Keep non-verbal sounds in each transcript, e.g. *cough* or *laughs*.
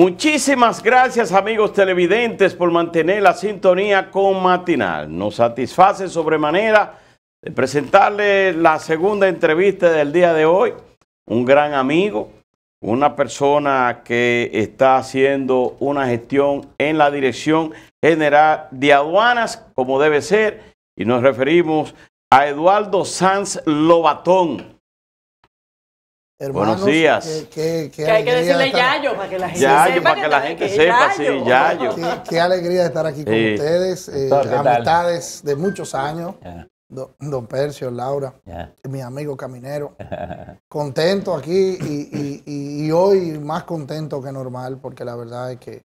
Muchísimas gracias amigos televidentes por mantener la sintonía con Matinal. Nos satisface sobremanera presentarle la segunda entrevista del día de hoy. Un gran amigo, una persona que está haciendo una gestión en la Dirección General de Aduanas, como debe ser, y nos referimos a Eduardo Sanz Lobatón. Buenos días. Que, hay que decirle Yayo para que la gente yayo, sepa. para que, la gente sepa, sí, Yayo. Qué, qué, alegría estar aquí con ustedes. Eh, amistades de muchos años. Don, Percio, Laura, mi amigo caminero. *laughs* contento aquí y, hoy más contento que normal, porque la verdad es que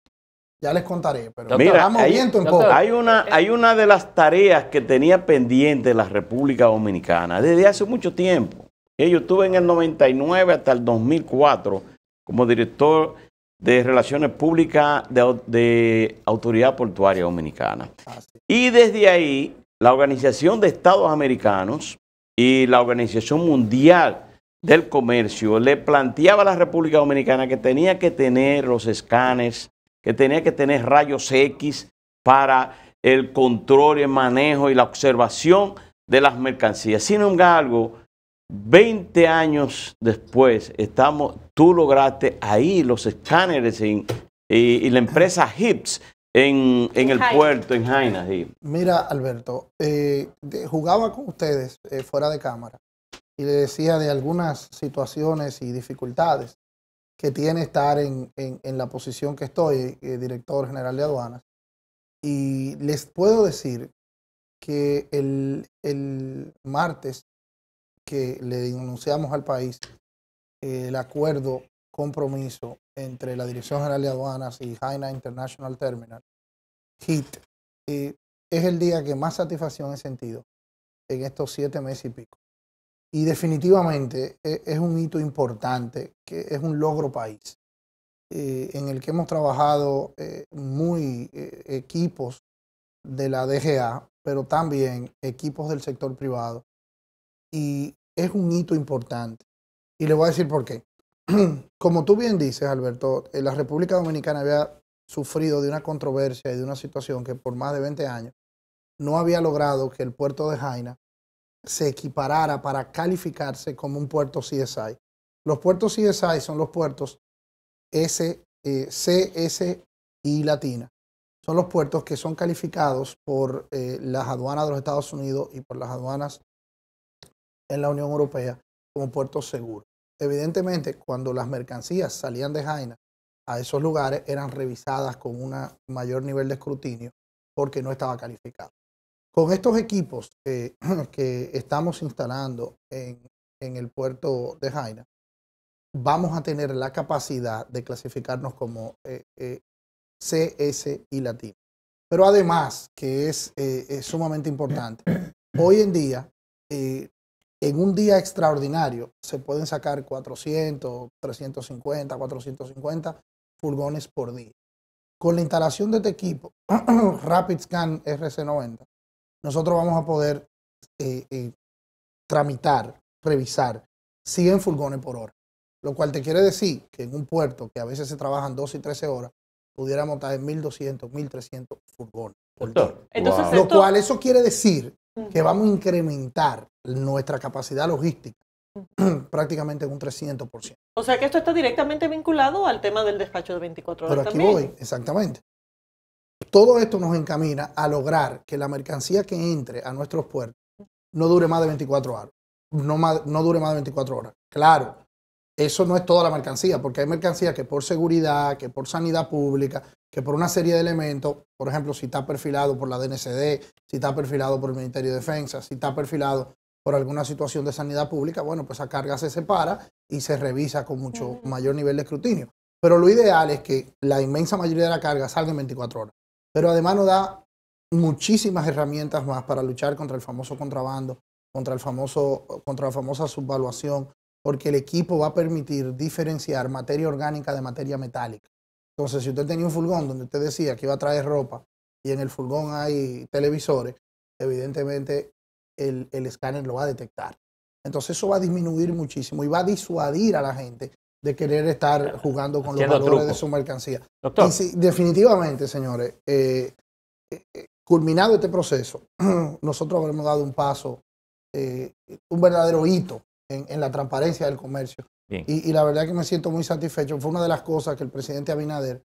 ya les contaré, pero estamos hay, viento poco. Hay una, hay una de las tareas que tenía pendiente la República Dominicana desde hace mucho tiempo yo estuve en el 99 hasta el 2004 como director de Relaciones Públicas de, Autoridad Portuaria Dominicana. Ah, y desde ahí, la Organización de Estados Americanos y la Organización Mundial del Comercio le planteaba a la República Dominicana que tenía que tener los escáneres, que tenía que tener rayos X para el control, el manejo y la observación de las mercancías. Sin embargo, 20 años después, estamos, tú lograste ahí los escáneres y, la empresa HIPS en, el puerto, en Jaina. Mira, Alberto, eh, jugaba con ustedes eh, fuera de cámara y le decía de algunas situaciones y dificultades que tiene estar en, la posición que estoy, eh, director general de aduanas. Y les puedo decir que el martes que le denunciamos al país el acuerdo compromiso entre la Dirección General de Aduanas y Jaina International Terminal, HIT, es el día que más satisfacción he sentido en estos siete meses y pico. Y definitivamente e, es un hito importante, que es un logro país, eh, en el que hemos trabajado eh, muy eh, equipos de la DGA, pero también equipos del sector privado. Y es un hito importante. Y le voy a decir por qué. *clears throat* Como tú bien dices, Alberto, eh, la República Dominicana había sufrido de una controversia y de una situación que por más de 20 años no había logrado que el puerto de Jaina se equiparara para calificarse como un puerto CSI. Los puertos CSI son los puertos S, eh, C, S y Latina. Son los puertos que son calificados por eh, las aduanas de los Estados Unidos y por las aduanas en la Unión Europea como puerto seguro. Evidentemente, cuando las mercancías salían de Jaina a esos lugares, eran revisadas con un mayor nivel de escrutinio porque no estaba calificado. Con estos equipos que, *clears throat* estamos instalando en, el puerto de Jaina, vamos a tener la capacidad de clasificarnos como eh, eh, CS y latino. Pero además, que es, eh, es sumamente importante, hoy en día en un día extraordinario se pueden sacar 400, 350, 450 furgones por día. Con la instalación de este equipo, *clears throat* Rapid Scan RC90, nosotros vamos a poder eh, eh, tramitar, revisar 100 furgones por hora. Lo cual te quiere decir que en un puerto que a veces se trabajan 12 y 13 horas, pudiéramos traer 1.200, 1.300 furgones. Por Entonces, Lo cual eso quiere decir Mm. que vamos a incrementar nuestra capacidad logística mm. *clears throat* prácticamente en un 300%. O sea que esto está directamente vinculado al tema del despacho de 24 horas. Pero aquí voy, exactamente. Todo esto nos encamina a lograr que la mercancía que entre a nuestros puertos mm. no dure más de 24 horas. No, no dure más de 24 horas. Claro, eso no es toda la mercancía, porque hay mercancía que por seguridad, que por sanidad pública, que por una serie de elementos, por ejemplo, si está perfilado por la DNCD, si está perfilado por el Ministerio de Defensa, si está perfilado por alguna situación de sanidad pública, bueno, pues esa carga se separa y se revisa con mucho mayor nivel de escrutinio. Pero lo ideal es que la inmensa mayoría de la carga salga en 24 horas. Pero además nos da muchísimas herramientas más para luchar contra el famoso contrabando, contra, el famoso, contra la famosa subvaluación, porque el equipo va a permitir diferenciar materia orgánica de materia metálica. Entonces, si usted tenía un furgón donde usted decía que iba a traer ropa y en el furgón hay televisores, evidentemente el, escáner lo va a detectar. Entonces, eso va a disminuir muchísimo y va a disuadir a la gente de querer estar jugando con los valores de su mercancía. definitivamente, señores, eh, eh, culminado este proceso, *clears throat* nosotros habremos dado un paso, eh, un verdadero hito en, la transparencia del comercio. Y, la verdad que me siento muy satisfecho. Fue una de las cosas que el presidente Abinader,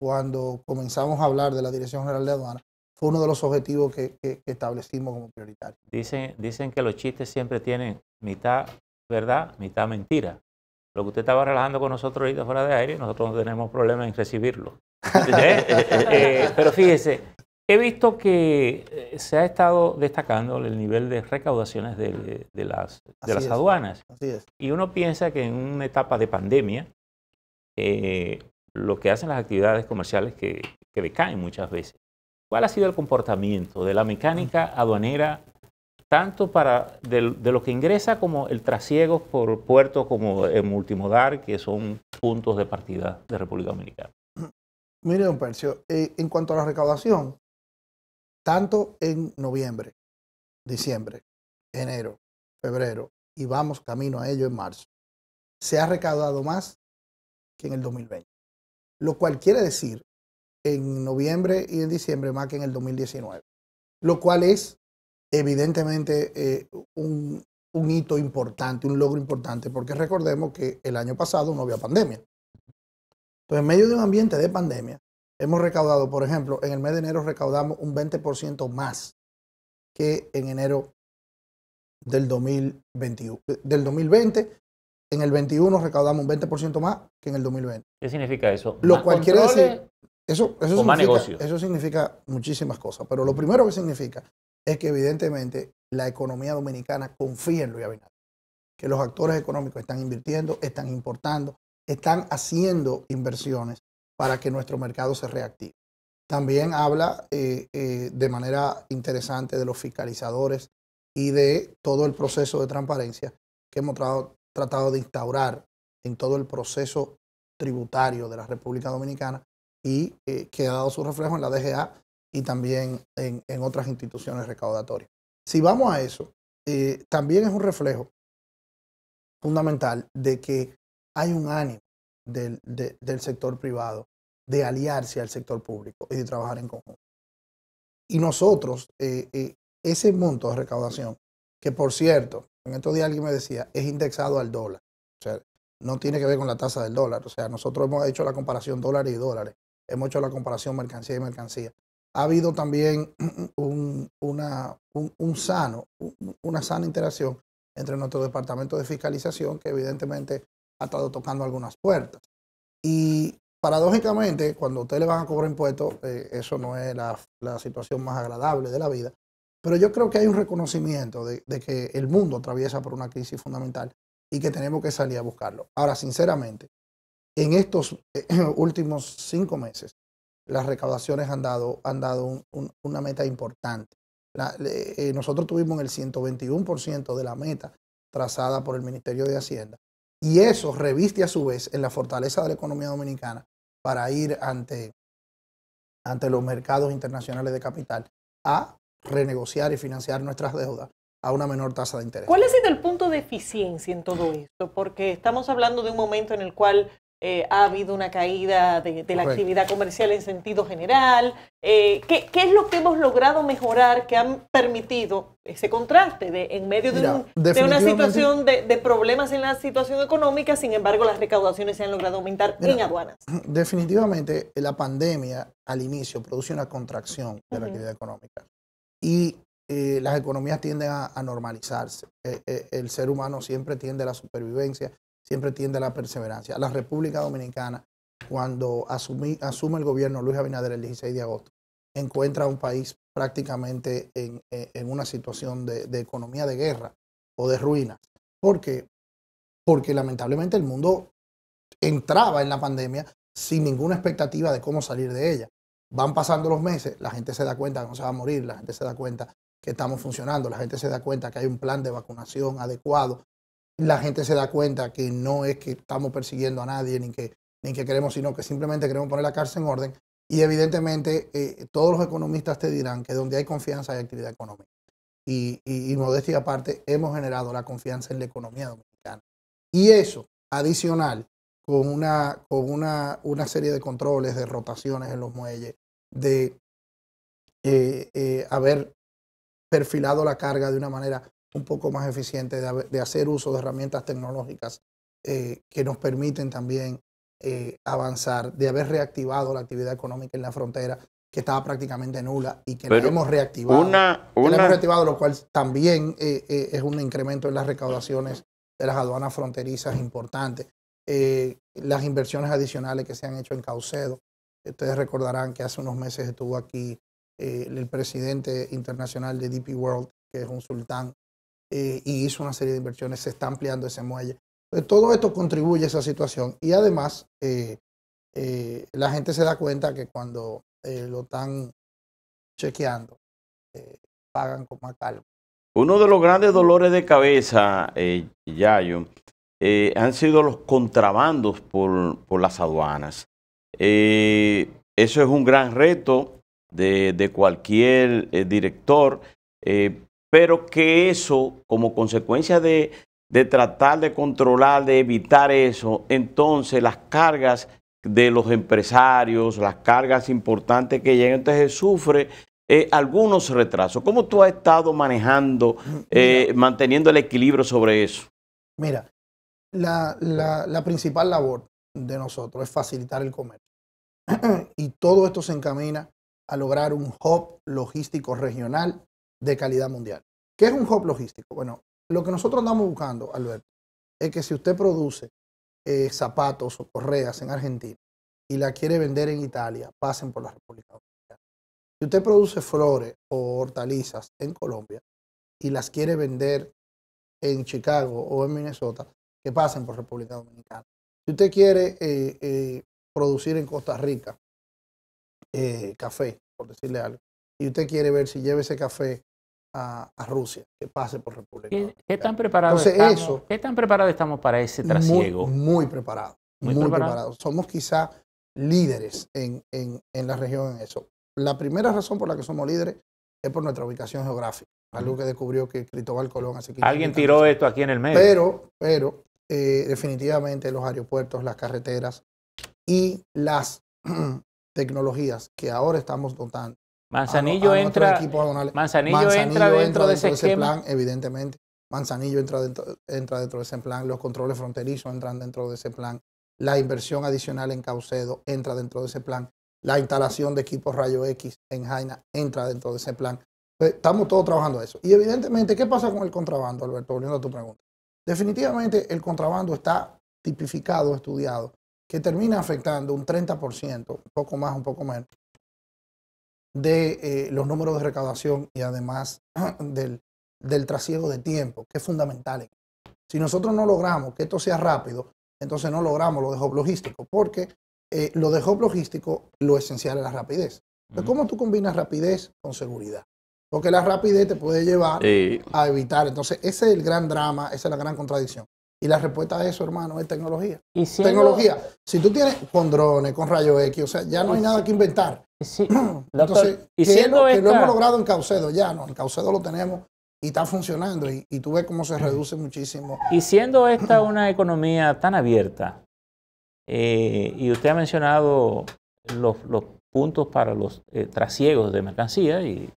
cuando comenzamos a hablar de la Dirección General de Aduanas, fue uno de los objetivos que, establecimos como prioritario. Dicen, dicen que los chistes siempre tienen mitad verdad, mitad mentira. Lo que usted estaba relajando con nosotros de fuera de aire, nosotros no tenemos problema en recibirlo. *laughs* Eh, eh, eh, pero fíjese, He visto que eh, se ha estado destacando el nivel de recaudaciones eh, de, las, de las aduanas. Así es. Y uno piensa que en una etapa de pandemia, eh, lo que hacen las actividades comerciales que, decaen muchas veces. ¿Cuál ha sido el comportamiento de la mecánica aduanera, tanto para de, lo que ingresa como el trasiego por puertos como el multimodal, que son puntos de partida de República Dominicana? Mire, don Percio, en cuanto a la recaudación, tanto en noviembre, diciembre, enero, febrero, y vamos camino a ello en marzo, se ha recaudado más que en el 2020. Lo cual quiere decir en noviembre y en diciembre más que en el 2019, lo cual es evidentemente eh, un, un hito importante, un logro importante, porque recordemos que el año pasado no había pandemia. Entonces, en medio de un ambiente de pandemia, Hemos recaudado, por ejemplo, en el mes de enero recaudamos un 20% más que en enero del, 2021, del 2020. En el 21 recaudamos un 20% más que en el 2020. ¿Qué significa eso? Lo cual quiere decir, eso, eso, significa, eso significa muchísimas cosas, pero lo primero que significa es que evidentemente la economía dominicana confía en Luis Abinader, que los actores económicos están invirtiendo, están importando, están haciendo inversiones para que nuestro mercado se reactive. También habla eh, eh, de manera interesante de los fiscalizadores y de todo el proceso de transparencia que hemos tratado de instaurar en todo el proceso tributario de la República Dominicana y eh, que ha dado su reflejo en la DGA y también en otras instituciones recaudatorias. Si vamos a eso, también es un reflejo fundamental de que hay un ánimo del, sector privado, de aliarse al sector público y de trabajar en conjunto. Y nosotros, eh, eh, ese monto de recaudación, que por cierto, en estos días alguien me decía, es indexado al dólar. O sea, no tiene que ver con la tasa del dólar. O sea, nosotros hemos hecho la comparación dólares y dólares. Hemos hecho la comparación mercancía y mercancía. Ha habido también *clears throat* una, un, sano, una sana interacción entre nuestro departamento de fiscalización, que evidentemente ha estado tocando algunas puertas. Y paradójicamente, cuando usted le van a cobrar impuestos, eh, eso no es la, situación más agradable de la vida. Pero yo creo que hay un reconocimiento de, que el mundo atraviesa por una crisis fundamental y que tenemos que salir a buscarlo. Ahora, sinceramente, en estos eh, *clears throat* últimos cinco meses, las recaudaciones han dado, han dado una meta importante. Eh, nosotros tuvimos el 121% de la meta trazada por el Ministerio de Hacienda y eso reviste a su vez en la fortaleza de la economía dominicana para ir ante, ante los mercados internacionales de capital a renegociar y financiar nuestras deudas a una menor tasa de interés. ¿Cuál ha sido el punto de eficiencia en todo esto? Porque estamos hablando de un momento en el cual eh, ha habido una caída de, la actividad comercial en sentido general. Eh, ¿qué, es lo que hemos logrado mejorar que han permitido ese contraste en medio de, una situación de, problemas en la situación económica, sin embargo las recaudaciones se han logrado aumentar en aduanas? *clears throat* Definitivamente eh, la pandemia al inicio produce una contracción de la actividad económica y las economías tienden a normalizarse. el ser humano siempre tiende a la supervivencia siempre tiende a la perseverancia. La República Dominicana, cuando asume el gobierno Luis Abinader el 16 de agosto, encuentra a un país prácticamente eh, en, una situación de, de, economía de guerra o de ruina. ¿Por qué? Porque lamentablemente el mundo entraba en la pandemia sin ninguna expectativa de cómo salir de ella. Van pasando los meses, la gente se da cuenta que no se va a morir, la gente se da cuenta que estamos funcionando, la gente se da cuenta que hay un plan de vacunación adecuado, la gente se da cuenta que no es que estamos persiguiendo a nadie ni que, ni que queremos, sino que simplemente queremos poner la cárcel en orden. Y evidentemente eh, todos los economistas te dirán que donde hay confianza hay actividad económica. Y, y, modestia aparte, hemos generado la confianza en la economía dominicana. Y eso, adicional, con una, con una, una serie de controles, de rotaciones en los muelles, de eh, eh, haber perfilado la carga de una manera un poco más eficiente, de, hacer uso de herramientas tecnológicas eh, que nos permiten también eh, avanzar, de haber reactivado la actividad económica en la frontera, que estaba prácticamente nula y que hemos reactivado. Una, una... lo cual también eh, es un incremento en las recaudaciones de las aduanas fronterizas importante. las inversiones adicionales que se han hecho en Caucedo. Ustedes recordarán que hace unos meses estuvo aquí el presidente internacional de DP World, que es un sultán eh, y hizo una serie de inversiones, se está ampliando ese muelle. Eh, todo esto contribuye a esa situación y además eh, la gente se da cuenta que cuando lo están chequeando, pagan con más calma. Uno de los grandes dolores de cabeza, Yayo, han sido los contrabandos por, las aduanas. eso es un gran reto de, cualquier director pero que eso, como consecuencia de, tratar de controlar, de evitar eso, entonces las cargas de los empresarios, las cargas importantes que llegan, entonces sufre eh, algunos retrasos. ¿Cómo tú has estado manejando, mm, eh, manteniendo el equilibrio sobre eso? Mira, la, la, principal labor de nosotros es facilitar el comercio. *clears throat* y todo esto se encamina a lograr un hub logístico regional de calidad mundial. ¿Qué es un hub logístico? Bueno, lo que nosotros andamos buscando, Alberto, es que si usted produce eh, zapatos o correas en Argentina y la quiere vender en Italia, pasen por la República Dominicana. Si usted produce flores o hortalizas en Colombia y las quiere vender en Chicago o en Minnesota, que pasen por República Dominicana. Si usted quiere eh, eh, producir en Costa Rica café, por decirle algo, y usted quiere ver si lleva ese café a, Rusia, que pase por República ¿Qué, están preparados estamos, estamos para ese trasiego? Muy, muy preparados. Muy, preparados. Somos quizá líderes en, la región en eso. La primera razón por la que somos líderes es por nuestra ubicación geográfica, algo que descubrió que Cristóbal Colón hace 15 Alguien tiró esto aquí en el medio. Pero, pero eh, definitivamente los aeropuertos, las carreteras y las *clears throat* tecnologías que ahora estamos dotando Manzanillo, entra, entra, dentro, de, ese, plan, evidentemente. Manzanillo entra dentro, entra dentro de ese plan, los controles fronterizos entran dentro de ese plan, la inversión adicional en Caucedo entra dentro de ese plan, la instalación de equipos Rayo X en Jaina entra dentro de ese plan. Pues, estamos todos trabajando eso. Y evidentemente, ¿qué pasa con el contrabando, Alberto? Volviendo a tu pregunta. Definitivamente el contrabando está tipificado, estudiado, que termina afectando un 30%, un poco más, un poco menos, de eh, los números de recaudación y además *clears throat* del, del trasiego de tiempo, que es fundamental. Si nosotros no logramos que esto sea rápido, entonces no logramos lo de job logístico, porque eh, lo de job logístico, lo esencial es la rapidez. pero ¿cómo tú combinas rapidez con seguridad? Porque la rapidez te puede llevar a evitar. Entonces, ese es el gran drama, esa es la gran contradicción. Y la respuesta a eso, hermano, es tecnología. Tecnología. Si tú tienes con drones, con rayos X, o sea, ya no hay nada que inventar. ¿y siendo *clears throat* que, lo hemos logrado en Caucedo, ya no, en Caucedo lo tenemos y está funcionando y, y tú ves cómo se reduce muchísimo. Y siendo esta una economía tan abierta, eh, y usted ha mencionado los, puntos para los eh, trasiegos de mercancía y,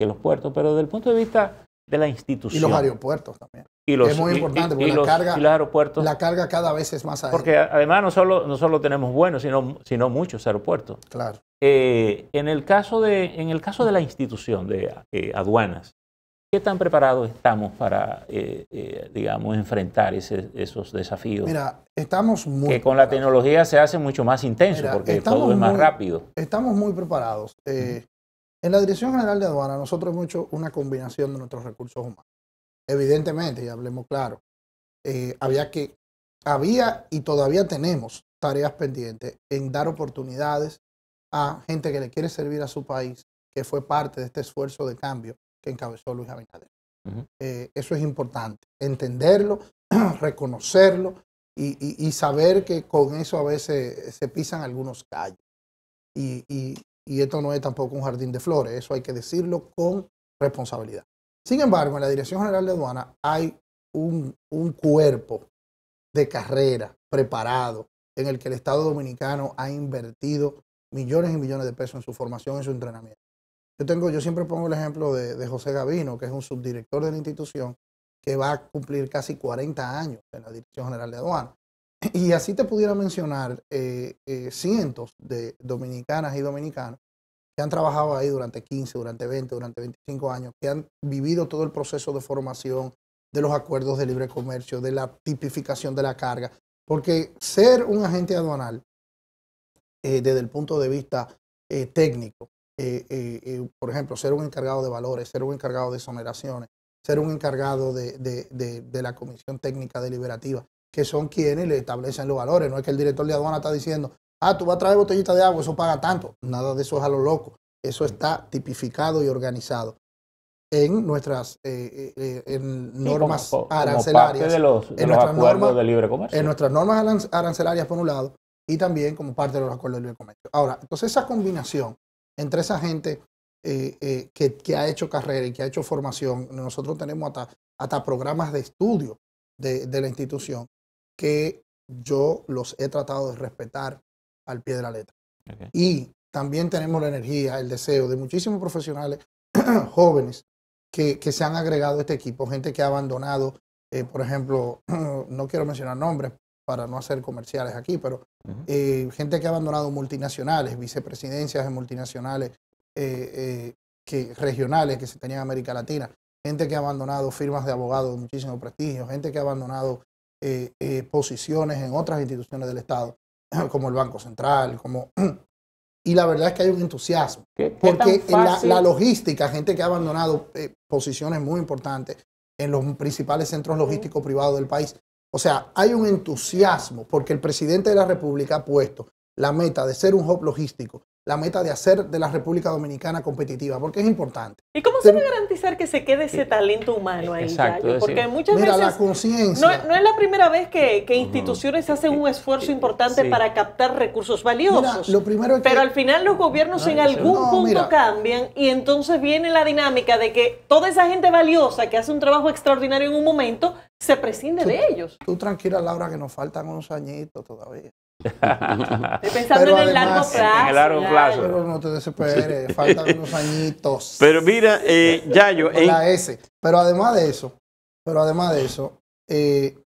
y los puertos, pero desde el punto de vista de la institución. Y los aeropuertos también. Y los, es muy importante porque la, carga, la carga cada vez es más alta. Porque además no solo, no solo tenemos buenos, sino, sino muchos aeropuertos. Claro. Eh, en, el caso de, en el caso de la institución de eh, aduanas, ¿qué tan preparados estamos para, eh, digamos, enfrentar esos desafíos? Mira, estamos muy... Que con la tecnología se hace mucho más intenso porque todo es más rápido. Estamos muy preparados. En la Dirección General de Aduana nosotros hemos hecho una combinación de nuestros recursos humanos. Evidentemente, y hablemos claro, eh, había que, había y todavía tenemos tareas pendientes en dar oportunidades a gente que le quiere servir a su país, que fue parte de este esfuerzo de cambio que encabezó Luis Abinader. Eh, eso es importante, entenderlo, *clears throat* reconocerlo y, saber que con eso a veces se pisan algunos calles. y, y esto no es tampoco un jardín de flores, eso hay que decirlo con responsabilidad. Sin embargo, en la Dirección General de Aduana hay un, cuerpo de carrera preparado en el que el Estado Dominicano ha invertido millones y millones de pesos en su formación, en su entrenamiento. Yo, tengo, yo siempre pongo el ejemplo de, de José Gavino, que es un subdirector de la institución que va a cumplir casi 40 años en la Dirección General de Aduana. Y así te pudiera mencionar eh, eh, cientos de dominicanas y dominicanos que han trabajado ahí durante 15, durante 20, durante 25 años, que han vivido todo el proceso de formación de los acuerdos de libre comercio, de la tipificación de la carga, porque ser un agente aduanal eh, desde el punto de vista técnico, por ejemplo, ser un encargado de valores, ser un encargado de exoneraciones, ser un encargado de la comisión técnica deliberativa, que son quienes le establecen los valores. No es que el director de aduana está diciendo, ah, tú vas a traer botellita de agua, eso paga tanto. Nada de eso es a lo loco. Eso está tipificado y organizado en nuestras normas arancelarias. en acuerdos de libre comercio. En nuestras normas arancelarias, por un lado, y también como parte de los acuerdos de libre comercio. Ahora, entonces esa combinación entre esa gente eh, eh, que, ha hecho carrera y que ha hecho formación, nosotros tenemos hasta, hasta programas de estudio de, de la institución, que yo los he tratado de respetar al pie de la letra. Y también tenemos la energía, el deseo de muchísimos profesionales *clears throat* jóvenes que, se han agregado a este equipo, gente que ha abandonado, eh, por ejemplo, *clears throat* no quiero mencionar nombres para no hacer comerciales aquí, pero eh, gente que ha abandonado multinacionales, vicepresidencias de multinacionales eh, que, regionales que se tenían en América Latina, gente que ha abandonado firmas de abogados de muchísimo prestigio, gente que ha abandonado eh, eh, posiciones en otras instituciones del Estado, *clears throat* como el Banco Central, como... *clears throat* Y la verdad es que hay un entusiasmo, porque la, logística, gente que ha abandonado eh, posiciones muy importantes en los principales centros logísticos privados del país, o sea, hay un entusiasmo porque el presidente de la República ha puesto la meta de ser un hub logístico la meta de hacer de la República Dominicana competitiva, porque es importante. ¿Y cómo se va a garantizar que se quede ese talento humano ahí? Porque muchas veces... No, es la primera vez que, instituciones hacen un esfuerzo eh, importante para captar recursos valiosos. lo primero Pero al final los gobiernos en algún punto cambian y entonces viene la dinámica de que toda esa gente valiosa que hace un trabajo extraordinario en un momento, se prescinde de ellos. Tú tranquila, Laura, que nos faltan unos añitos todavía. *laughs* pensando en el largo plazo. Pero no te desesperes, faltan unos *laughs* añitos. Pero mira, eh, Yayo. La S. Pero además de eso, pero además de eso, eh,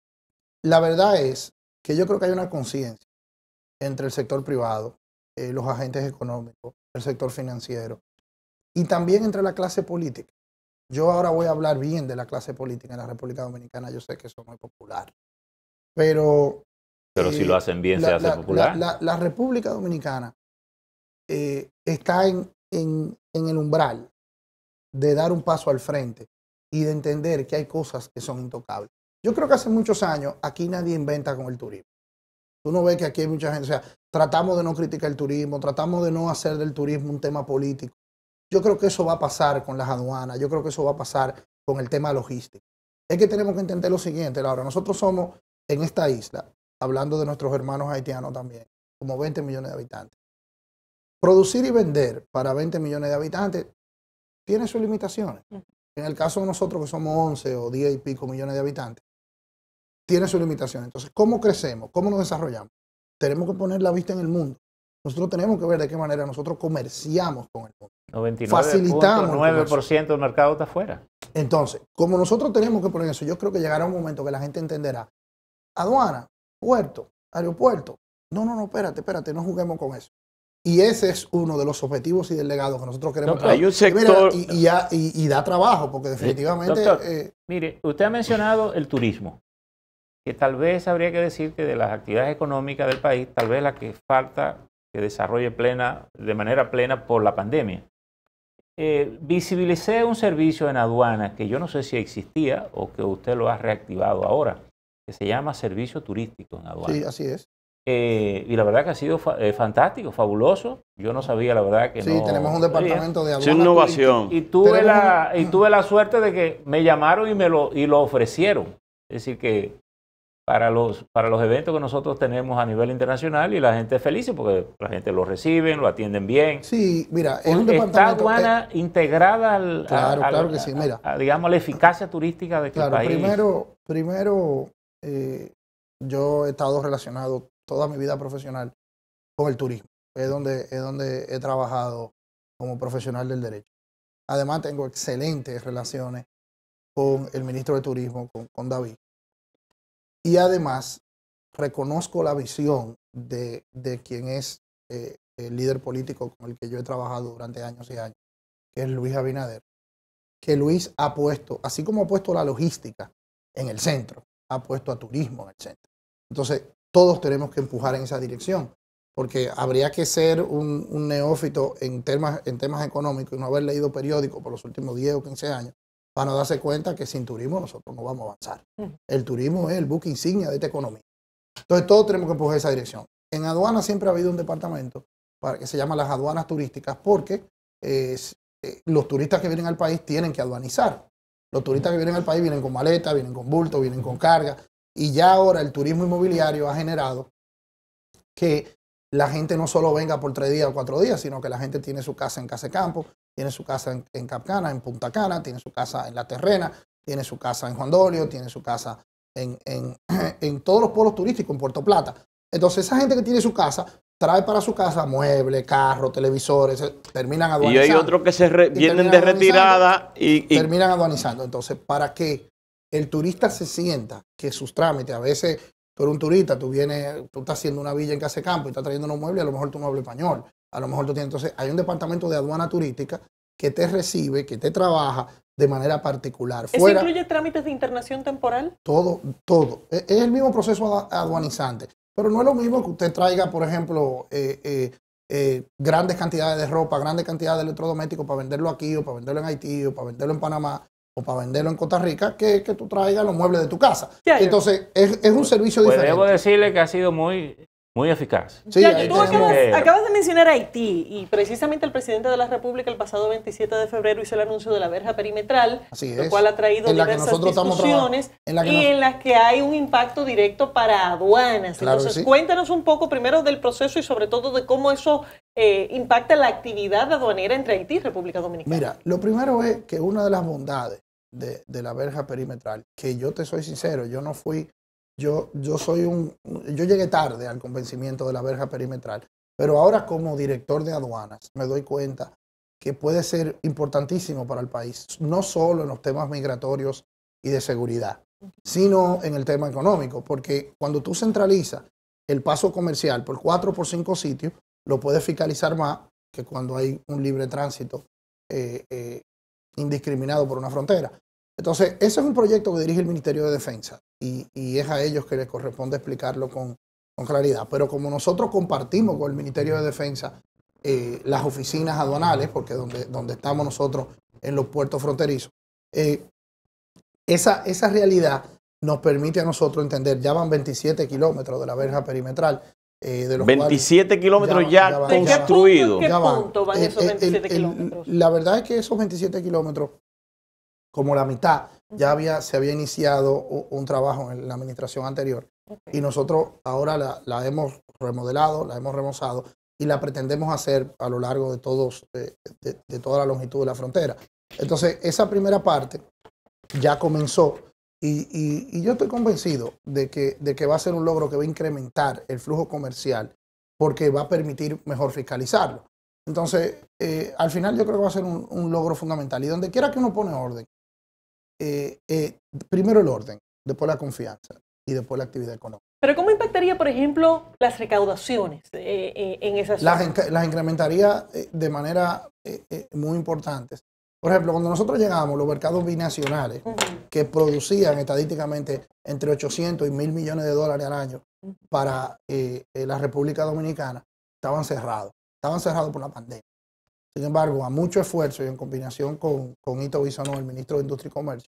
la verdad es que yo creo que hay una conciencia entre el sector privado, eh, los agentes económicos, el sector financiero y también entre la clase política. Yo ahora voy a hablar bien de la clase política en la República Dominicana, yo sé que eso no es popular, pero pero si lo eh, hacen bien, se hace popular. La, República Dominicana eh, está en, en, el umbral de dar un paso al frente y de entender que hay cosas que son intocables. Yo creo que hace muchos años aquí nadie inventa con el turismo. Tú no ves que aquí hay mucha gente, o sea, tratamos de no criticar el turismo, tratamos de no hacer del turismo un tema político. Yo creo que eso va a pasar con las aduanas, yo creo que eso va a pasar con el tema logístico. Es que tenemos que entender lo siguiente, Laura, nosotros somos en esta isla hablando de nuestros hermanos haitianos también, como 20 millones de habitantes. Producir y vender para 20 millones de habitantes tiene sus limitaciones. En el caso de nosotros que somos 11 o 10 y pico millones de habitantes, tiene sus limitaciones. Entonces, ¿cómo crecemos? ¿Cómo nos desarrollamos? Tenemos que poner la vista en el mundo. Nosotros tenemos que ver de qué manera nosotros comerciamos con el mundo. 99. 9% del mercado está afuera. Entonces, como nosotros tenemos que poner eso, yo creo que llegará un momento que la gente entenderá. Aduana puerto, aeropuerto. No, no, no, espérate, espérate, no juguemos con eso. Y ese es uno de los objetivos y del legado que nosotros queremos. hay un sector... y, da trabajo, porque definitivamente... Eh, mire, usted ha mencionado el turismo, que tal vez habría que decir que de las actividades económicas del país, tal vez la que falta que desarrolle plena, de manera plena por la pandemia. Eh, visibilicé un servicio en aduana que yo no sé si existía o que usted lo ha reactivado ahora se llama Servicio Turístico en Aduana. Sí, así es. Eh, y la verdad que ha sido eh, fantástico, fabuloso. Yo no sabía, la verdad que sí, tenemos un departamento de aduana. innovación. Y, tuve la, y tuve la suerte de que me llamaron y me lo, y lo ofrecieron. Es decir, que para los, para los eventos que nosotros tenemos a nivel internacional y la gente es feliz porque la gente lo recibe, lo atienden bien. Sí, mira, es un departamento... Está aduana integrada al, claro, claro que sí, mira. digamos, la eficacia turística de que claro, Primero, primero eh, yo he estado relacionado toda mi vida profesional con el turismo. Es donde, es donde he trabajado como profesional del derecho. Además, tengo excelentes relaciones con el ministro de Turismo, con, David. Y además, reconozco la visión de, de quien es eh, el líder político con el que yo he trabajado durante años y años, que es Luis Abinader, que Luis ha puesto, así como ha puesto la logística en el centro, ha puesto a turismo en el centro. Entonces, todos tenemos que empujar en esa dirección, porque habría que ser un, neófito en temas, en temas económicos y no haber leído periódicos por los últimos 10 o 15 años para no darse cuenta que sin turismo nosotros no vamos a avanzar. Mm. El turismo es el buque insignia de esta economía. Entonces, todos tenemos que empujar en esa dirección. En aduanas siempre ha habido un departamento que se llama las aduanas turísticas, porque eh, eh, los turistas que vienen al país tienen que aduanizar. Los turistas que vienen al país vienen con maletas, vienen con bulto, vienen con carga. Y ya ahora el turismo inmobiliario ha generado que la gente no solo venga por tres días o cuatro días, sino que la gente tiene su casa en Casecampo, tiene su casa en, Capcana, en Punta Cana, tiene su casa en La Terrena, tiene su casa en Juan Dolio, tiene su casa en, en *clears throat* todos los polos turísticos, en Puerto Plata. Entonces, esa gente que tiene su casa trae para su casa muebles, carros, televisores, terminan aduanizando. Y hay otros que se vienen de retirada y, Terminan aduanizando. Entonces, para que el turista se sienta que sus trámites, a veces, tú eres un turista, tú vienes, tú estás haciendo una villa en casa de campo y estás trayendo unos muebles, a lo mejor tú no hablas español, a lo mejor tú tienes... Entonces, hay un departamento de aduana turística que te recibe, que te trabaja de manera particular. ¿Eso incluye trámites de internación temporal? Todo, todo. E, es el mismo proceso aduanizante. Pero no es lo mismo que usted traiga, por ejemplo, eh, eh, eh, grandes cantidades de ropa, grandes cantidades de electrodomésticos para venderlo aquí o para venderlo en Haití o para venderlo en Panamá o para venderlo en Costa Rica que, que tú traigas los muebles de tu casa. Entonces, es, un servicio pues diferente. Debo decirle que ha sido muy muy eficaz. Sí, tú acabas, de mencionar Haití y precisamente el presidente de la República el pasado 27 de febrero hizo el anuncio de la verja perimetral, lo cual ha traído diversas discusiones y en las que hay un impacto directo para aduanas. Entonces, cuéntanos un poco primero del proceso y sobre todo de cómo eso eh, impacta la actividad aduanera entre Haití y República Dominicana. Mira, lo primero es que una de las bondades de la verja perimetral, que yo te soy sincero, yo no fui yo, soy un, yo llegué tarde al convencimiento de la verja perimetral, pero ahora como director de aduanas me doy cuenta que puede ser importantísimo para el país, no solo en los temas migratorios y de seguridad, sino en el tema económico, porque cuando tú centralizas el paso comercial por cuatro o por cinco sitios, lo puedes fiscalizar más que cuando hay un libre tránsito eh, eh, indiscriminado por una frontera. Entonces, ese es un proyecto que dirige el Ministerio de Defensa y, es a ellos que les corresponde explicarlo con, claridad. Pero como nosotros compartimos con el Ministerio de Defensa eh, las oficinas aduanales, porque donde, donde estamos nosotros en los puertos fronterizos, eh, esa, esa realidad nos permite a nosotros entender, ya van 27 kilómetros de la verja perimetral, eh, de los 27 kilómetros ya, ya construidos. ¿En qué punto van esos 27 kilómetros? La verdad es que esos 27 kilómetros como la mitad. Ya había, se había iniciado un trabajo en la administración anterior y nosotros ahora la, hemos remodelado, la hemos remozado y la pretendemos hacer a lo largo de, todos, de, toda la longitud de la frontera. Entonces, esa primera parte ya comenzó y, yo estoy convencido de que, de que va a ser un logro que va a incrementar el flujo comercial porque va a permitir mejor fiscalizarlo. Entonces, eh, al final yo creo que va a ser un logro fundamental. Y donde quiera que uno pone orden, eh, eh, primero el orden, después la confianza y después la actividad económica. Pero ¿cómo impactaría, por ejemplo, las recaudaciones eh, eh, en esas las, las incrementaría de manera muy importante. Por ejemplo, cuando nosotros llegamos, los mercados binacionales, que producían estadísticamente entre 800 y 1.000 millones de dólares al año para la República Dominicana, estaban cerrados. Estaban cerrados por la pandemia. Sin embargo, a mucho esfuerzo y en combinación con, con Ito el ministro de Industria y Comercio,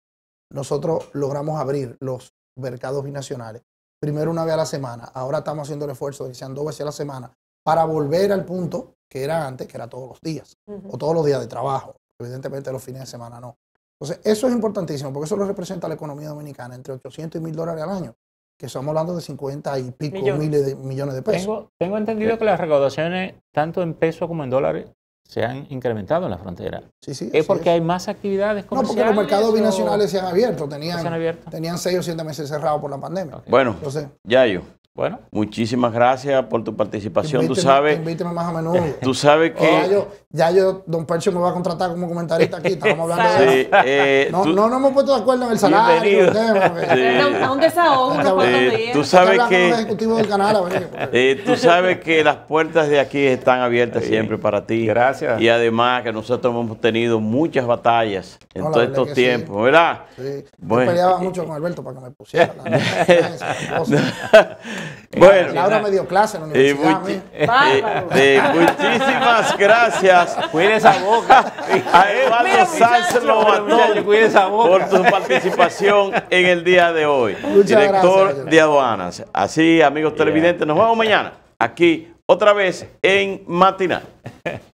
nosotros logramos abrir los mercados binacionales. Primero una vez a la semana, ahora estamos haciendo el esfuerzo de que sean dos veces a la semana para volver al punto que era antes, que era todos los días, o todos los días de trabajo. Evidentemente los fines de semana no. Entonces, eso es importantísimo porque eso lo representa la economía dominicana, entre 800 y 1000 dólares al año, que estamos hablando de 50 y pico millones. de pesos. Tengo, entendido que las recaudaciones, tanto en pesos como en dólares, se han incrementado en la frontera. Sí, sí, ¿Es porque hay más actividades comerciales? No, porque los mercados binacionales se han abierto. Tenían, ¿Se abierto? tenían seis o siete meses cerrados por la pandemia. Bueno, Entonces, Yayo, bueno, muchísimas gracias por tu participación. Invíteme, tú sabes. Invíteme más a menudo. *laughs* Tú sabes que. Ya yo, ya yo, don Percho me va a contratar como comentarista aquí. Estamos hablando sí, de. Eh, no, no, nos hemos puesto de acuerdo en el salario. No, Aún sí. A un desahogo. Eh, eh tú sabes que. Del canal, *laughs* eh, tú sabes que las puertas de aquí están abiertas siempre para ti. Gracias. Y además que nosotros hemos tenido muchas batallas en todos estos tiempos, ¿verdad? Sí. Bueno. Yo peleaba mucho con Alberto para que me pusiera la, *laughs* Eh, bueno, Laura me dio clase en la universidad. *laughs* muchísimas gracias. Cuide esa boca. A Eduardo Sánchez Lobatón por su participación en el día de hoy. director de aduanas. Así, amigos televidentes, nos vemos mañana aquí otra vez en Matinal. *laughs*